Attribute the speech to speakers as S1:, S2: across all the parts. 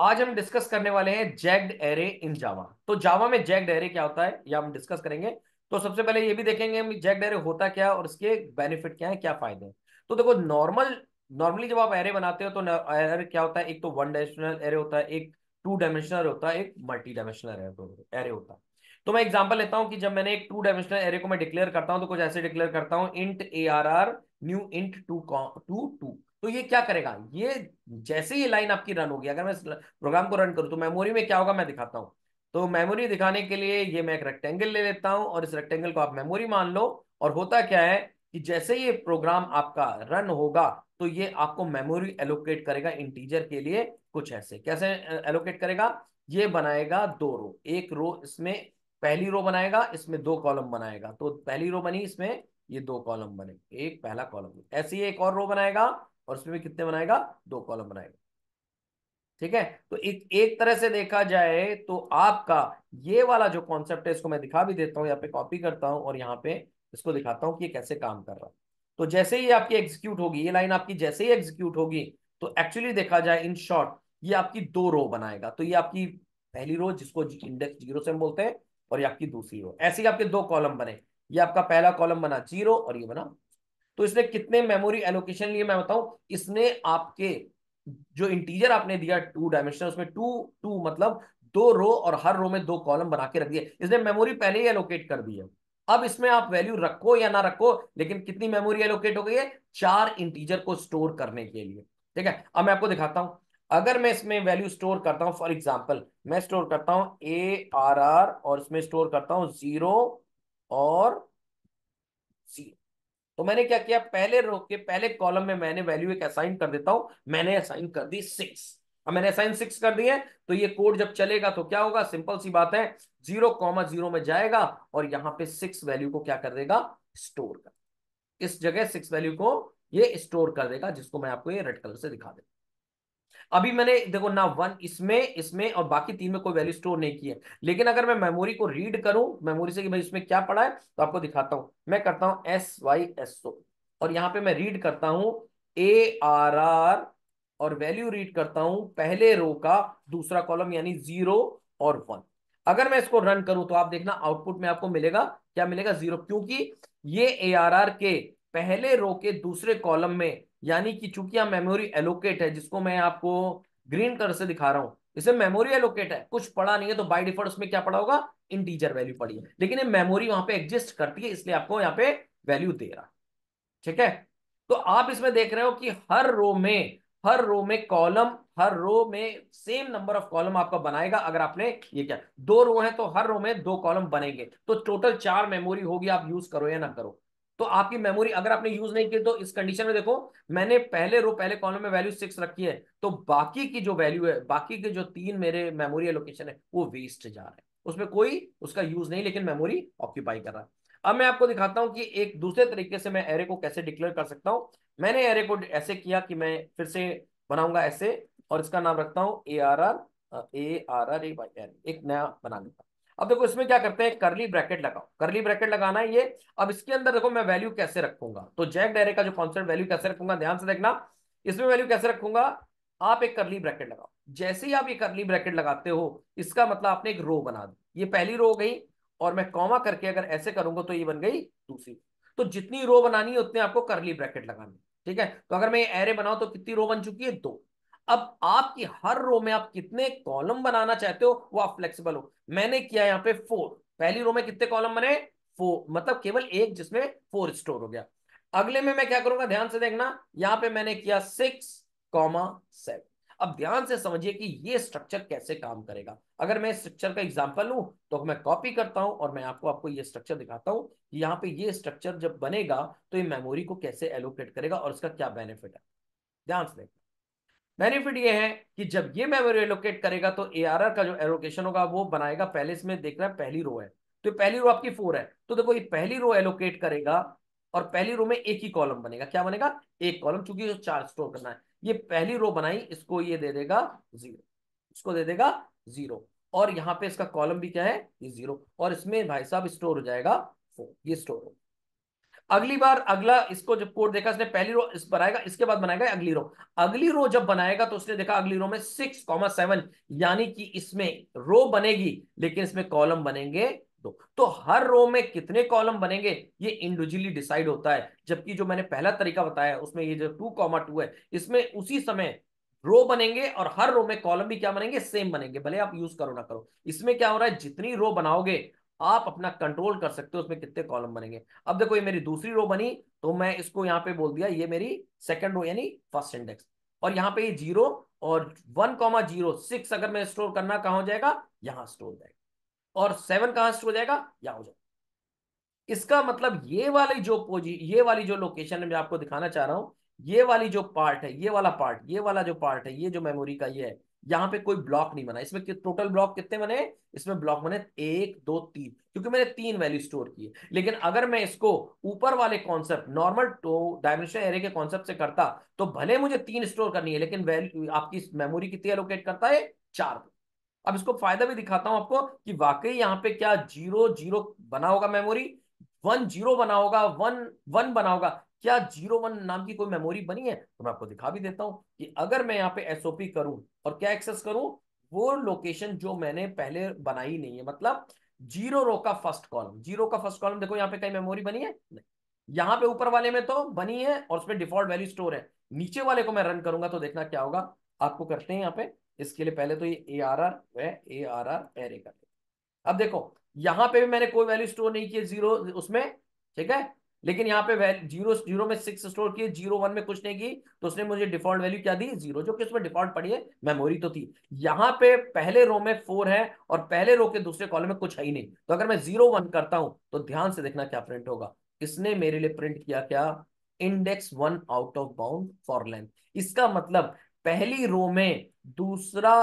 S1: आज हम डिस्कस करने वाले हैं जैग्ड एरे इन जावा तो जावा में जैग्ड एरे क्या होता है या हम डिस्कस करेंगे तो सबसे पहले ये भी देखेंगे हम जैग्ड एरे होता क्या और इसके बेनिफिट क्या है क्या फायदे हैं तो देखो नॉर्मल नॉर्मली जब आप एरे बनाते हो तो एरे क्या होता है एक तो वन डायमेंशनल एरे होता है एक टू डायमेंशनल होता है एक मल्टी डायमेंशनल एरे होता है तो मैं एग्जाम्पल लेता हूँ कि जब मैंने एक टू डायमेंशनल एरे को मैं डिक्लेयर करता हूँ तो कुछ ऐसे डिक्लेयर करता हूँ int A R R new int two two two तो ये क्या करेगा ये जैसे ही लाइन आपकी रन होगी अगर मैं प्रोग्राम को रन करूँ तो मेमोरी में क्या होगा मैं दिखाता हूँ तो मेमोरी दिखाने के लिए ये मैं एक रेक्टेंगल ले लेता हूँ और इस रेक्टेंगल को आप मेमोरी मान लो और होता क्या है कि जैसे ये प्रोग्राम आपका रन होगा तो ये आपको मेमोरी एलोकेट करेगा इंटीजर के लिए कुछ ऐसे कैसे एलोकेट करेगा ये बनाएगा दो रो एक रो इसमें पहली रो बनाएगा इसमें दो कॉलम बनाएगा तो पहली रो बनी इसमें ये दो कॉलम बने एक पहला कॉलम ऐसे ही एक और रो बनाएगा और उसमें भी कितने बनाएगा दो कॉलम बनाएगा ठीक है तो एक एक तरह से देखा जाए तो आपका ये वाला जो कॉन्सेप्ट है इसको मैं दिखा भी देता हूं यहाँ पे कॉपी करता हूं और यहाँ पे इसको दिखाता हूं कि ये कैसे काम कर रहा है तो जैसे ही आपकी एग्जीक्यूट होगी ये लाइन आपकी जैसे ही एग्जीक्यूट होगी तो एक्चुअली देखा जाए इन शॉर्ट ये आपकी दो रो बनाएगा तो ये आपकी पहली रो जिसको इंडेक्स जीरो से हम बोलते हैं और ये आपकी दूसरी रो ऐसे ही आपके दो कॉलम बने ये आपका पहला कॉलम बना जीरो और ये बना तो इसने कितने मेमोरी एलोकेशन लिए मैं बताऊं इसने आपके जो इंटीजर आपने दिया टू डायमेंशन उसमें टू टू मतलब दो रो और हर रो में दो कॉलम बना के रख दिए इसने मेमोरी पहले ही एलोकेट कर दी है अब इसमें आप वैल्यू रखो या ना रखो लेकिन कितनी मेमोरी एलोकेट हो गई है चार इंटीजर को स्टोर करने के लिए ठीक है अब मैं आपको दिखाता हूं अगर मैं इसमें वैल्यू स्टोर करता हूं फॉर एग्जाम्पल मैं स्टोर करता हूं ए आर आर और इसमें स्टोर करता हूं जीरो और जीरो तो मैंने क्या किया पहले रो के पहले कॉलम में मैंने वैल्यू एक असाइन कर देता हूं मैंने असाइन कर दी सिक्स अब मैंने असाइन सिक्स कर दी है तो ये कोड जब चलेगा तो क्या होगा सिंपल सी बात है जीरो कॉमा जीरो में जाएगा और यहां पे सिक्स वैल्यू को क्या कर देगा स्टोर कर इस जगह सिक्स वैल्यू को ये स्टोर कर देगा जिसको मैं आपको ये रेड कलर से दिखा देता अभी मैंने देखो ना वन इसमें इसमें और बाकी तीन में कोई वैल्यू स्टोर नहीं की है लेकिन अगर मैं मेमोरी को रीड करूं मेमोरी से कि इसमें क्या पड़ा है तो आपको दिखाता हूं मैं करता हूं एस वाई एस ओ और यहां पे मैं रीड करता हूं ए आर आर और वैल्यू रीड करता हूं पहले रो का दूसरा कॉलम यानी जीरो और वन अगर मैं इसको रन करूं तो आप देखना आउटपुट में आपको मिलेगा क्या मिलेगा जीरो क्योंकि ये ए आर आर के पहले रो के दूसरे कॉलम में यानी कि चूंकि यहाँ मेमोरी एलोकेट है जिसको मैं आपको ग्रीन कलर से दिखा रहा हूं इसे मेमोरी एलोकेट है कुछ पड़ा नहीं है तो बाय डिफॉल्ट उसमें क्या पड़ा होगा इंटीजर वैल्यू पड़ी है लेकिन ये मेमोरी वहां पे एग्जिस्ट करती है इसलिए आपको यहाँ पे वैल्यू दे रहा ठीक है तो आप इसमें देख रहे हो कि हर रो में हर रो में कॉलम हर रो में सेम नंबर ऑफ कॉलम आपका बनाएगा अगर आपने ये क्या दो रो है तो हर रो में दो कॉलम बनेंगे तो टोटल चार मेमोरी होगी आप यूज करो या ना करो तो आपकी मेमोरी अगर आपने यूज नहीं की तो इस कंडीशन में देखो मैंने पहले रो पहले कॉलम में वैल्यू सिक्स रखी है तो बाकी की जो वैल्यू है बाकी के जो तीन मेरे मेमोरी एलोकेशन है वो वेस्ट जा रहा है उसमें कोई उसका यूज नहीं लेकिन मेमोरी ऑक्यूपाई कर रहा है अब मैं आपको दिखाता हूं कि एक दूसरे तरीके से मैं एरे को कैसे डिक्लेयर कर सकता हूं मैंने एरे को ऐसे किया कि मैं फिर से बनाऊंगा ऐसे और इसका नाम रखता हूं A R R A R R A एक नया बना लेता अब देखो इसमें क्या करते हैं करली ब्रैकेट लगाओ करली ब्रैकेट लगाना है ये अब इसके अंदर देखो मैं वैल्यू कैसे रखूंगा तो जैक डायरे का जो कॉन्सेप्ट वैल्यू कैसे रखूंगा ध्यान से देखना इसमें वैल्यू कैसे रखूंगा आप एक करली ब्रैकेट लगाओ जैसे ही आप ये करली ब्रैकेट लगाते हो इसका मतलब आपने एक रो बना दी ये पहली रो गई और मैं कॉमा करके अगर ऐसे करूंगा तो ये बन गई दूसरी तो जितनी रो बनानी है उतने आपको करली ब्रैकेट लगानी ठीक है तो अगर मैं ये एरे बनाऊ तो कितनी रो बन चुकी है दो अब आपकी हर रो में आप कितने कॉलम बनाना चाहते हो वो आप फ्लेक्सिबल हो मैंने किया यहाँ पे फोर पहली रो में कितने कॉलम बने फोर मतलब केवल एक जिसमें फोर स्टोर हो गया अगले में मैं क्या करूंगा ध्यान से देखना यहाँ पे मैंने किया सिक्स कॉमा सेवन अब ध्यान से समझिए कि ये स्ट्रक्चर कैसे काम करेगा अगर मैं स्ट्रक्चर का एग्जाम्पल लू तो मैं कॉपी करता हूं और मैं आपको आपको ये स्ट्रक्चर दिखाता हूं यहाँ पे ये स्ट्रक्चर जब बनेगा तो ये मेमोरी को कैसे एलोकेट करेगा और इसका क्या बेनिफिट है ध्यान से देख बेनिफिट ये है कि जब ये मेमोरी एलोकेट करेगा तो ए का जो एलोकेशन होगा वो बनाएगा पहले इसमें देख रहा है पहली रो है तो पहली रो आपकी फोर है तो देखो ये पहली रो एलोकेट करेगा और पहली रो में एक ही कॉलम बनेगा क्या बनेगा एक कॉलम चूंकि चार स्टोर करना है ये पहली रो बनाई इसको ये दे देगा जीरो इसको दे देगा जीरो और यहाँ पे इसका कॉलम भी क्या है ये जीरो और इसमें भाई साहब स्टोर हो जाएगा फोर ये स्टोर होगा अगली बार अगला इसको जब कोड देखा इसने पहली रो इस बनाएगा इसके बाद बनाएगा अगली रो अगली रो जब बनाएगा तो उसने देखा अगली रो में सिक्स कॉमा सेवन यानी कि इसमें रो बनेगी लेकिन इसमें कॉलम बनेंगे दो तो हर रो में कितने कॉलम बनेंगे ये इंडिविजुअली डिसाइड होता है जबकि जो मैंने पहला तरीका बताया उसमें ये जो टू कॉमा टू है इसमें उसी समय रो बनेंगे और हर रो में कॉलम भी क्या बनेंगे सेम बनेंगे भले आप यूज करो ना करो इसमें क्या हो रहा है जितनी रो बनाओगे आप अपना कंट्रोल कर सकते हो उसमें कितने कॉलम बनेंगे अब देखो ये मेरी दूसरी रो बनी तो मैं इसको यहाँ पे बोल दिया ये मेरी सेकंड रो यानी फर्स्ट इंडेक्स और यहाँ पे ये जीरो और वन कॉमा जीरो सिक्स अगर मैं स्टोर करना कहा हो जाएगा यहां स्टोर हो जाएगा और सेवन कहां स्टोर हो जाएगा यहां हो जाएगा इसका मतलब ये वाली जो पोजी ये वाली जो लोकेशन है मैं आपको दिखाना चाह रहा हूं ये वाली जो पार्ट है ये वाला पार्ट ये वाला जो पार्ट है ये जो मेमोरी का ये है यहाँ पे कोई ब्लॉक नहीं बना इसमें टोटल ब्लॉक कितने बने इसमें ब्लॉक बने एक दो तीन क्योंकि मैंने तीन वैल्यू स्टोर की है लेकिन अगर मैं इसको ऊपर वाले कॉन्सेप्ट नॉर्मल डायमेंशन एरे के कॉन्सेप्ट से करता तो भले मुझे तीन स्टोर करनी है लेकिन वैल्यू आपकी मेमोरी कितनी एलोकेट करता है चार अब इसको फायदा भी दिखाता हूं आपको कि वाकई यहाँ पे क्या जीरो जीरो बना होगा मेमोरी वन जीरो बना होगा वन वन बना होगा क्या जीरो वन नाम की कोई मेमोरी बनी है तो मैं आपको दिखा भी देता हूं कि अगर मैं यहाँ पे एसओपी करूं और क्या एक्सेस करूं वो लोकेशन जो मैंने पहले बनाई नहीं है मतलब जीरो रो का फर्स्ट कॉलम जीरो का फर्स्ट कॉलम देखो यहाँ पे कई मेमोरी बनी है नहीं यहाँ पे ऊपर वाले में तो बनी है और उसमें डिफॉल्ट वैल्यू स्टोर है नीचे वाले को मैं रन करूंगा तो देखना क्या होगा आपको करते हैं यहाँ पे इसके लिए पहले तो ये A R R A R R array कर अब देखो यहां पे भी मैंने कोई वैल्यू स्टोर नहीं किए जीरो उसमें ठीक है लेकिन यहाँ पे जीरो जीरो में सिक्स स्टोर किए जीरो वन में कुछ नहीं की तो उसने मुझे डिफॉल्ट वैल्यू क्या दी जीरो जो कि उसमें डिफॉल्ट पड़ी है मेमोरी तो थी यहाँ पे पहले रो में फोर है और पहले रो के दूसरे कॉलम में कुछ है ही नहीं तो अगर मैं जीरो वन करता हूं तो ध्यान से देखना क्या प्रिंट होगा इसने मेरे लिए प्रिंट किया क्या index one out of bound for length इसका मतलब पहली रो में दूसरा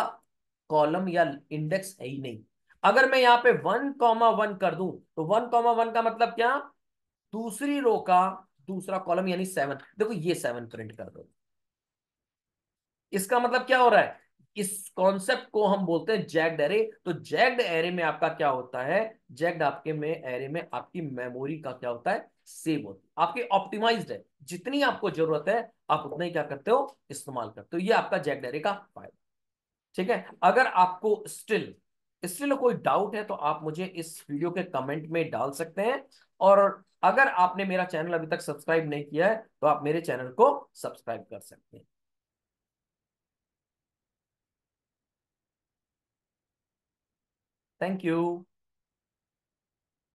S1: कॉलम या इंडेक्स है ही नहीं अगर मैं यहां पे वन कॉमा वन कर दूं तो वन कॉमा वन का मतलब क्या दूसरी रो का दूसरा कॉलम यानी सेवन देखो ये सेवन प्रिंट कर दो इसका मतलब क्या हो रहा है इस कॉन्सेप्ट को हम बोलते हैं जैग्ड एरे तो जैग्ड एरे में आपका क्या होता है जैग्ड आपके में एरे में आपकी मेमोरी का क्या होता है सेव होती है आपके ऑप्टिमाइज्ड है जितनी आपको जरूरत है आप उतना ही क्या करते हो इस्तेमाल करते हो ये आपका जैग्ड एरे का फायदा ठीक है अगर आपको स्टिल इसलिए कोई डाउट है तो आप मुझे इस वीडियो के कमेंट में डाल सकते हैं और अगर आपने मेरा चैनल अभी तक सब्सक्राइब नहीं किया है तो आप मेरे चैनल को सब्सक्राइब कर सकते हैं थैंक यू